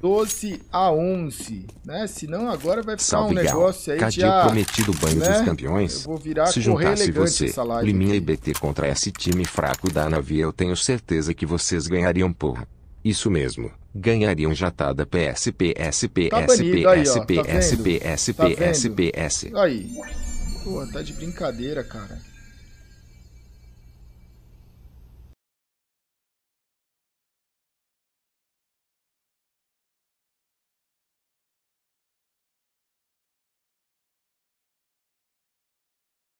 12 a 11, né? Senão agora vai ficar Salve, um negócio aí Cadê já... Ah, prometido banho né? dos campeões? Eu vou virar Se juntasse você, Liminha e BT contra esse time fraco da Navi, eu tenho certeza que vocês ganhariam porra. Isso mesmo. Ganhariam jatada PS, PS, PS, PS, PS, tá PS, PS, PS. Aí. Porra, tá, tá, tá de brincadeira, cara.